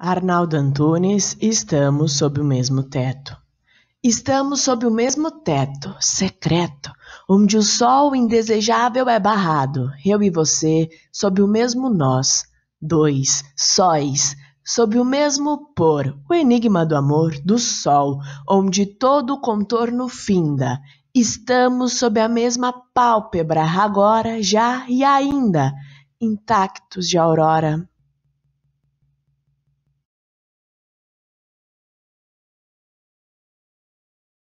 Arnaldo Antunes, estamos sob o mesmo teto. Estamos sob o mesmo teto, secreto, onde o sol indesejável é barrado, eu e você, sob o mesmo nós, dois, sóis, sob o mesmo pôr, o enigma do amor, do sol, onde todo o contorno finda. Estamos sob a mesma pálpebra, agora, já e ainda, intactos de aurora.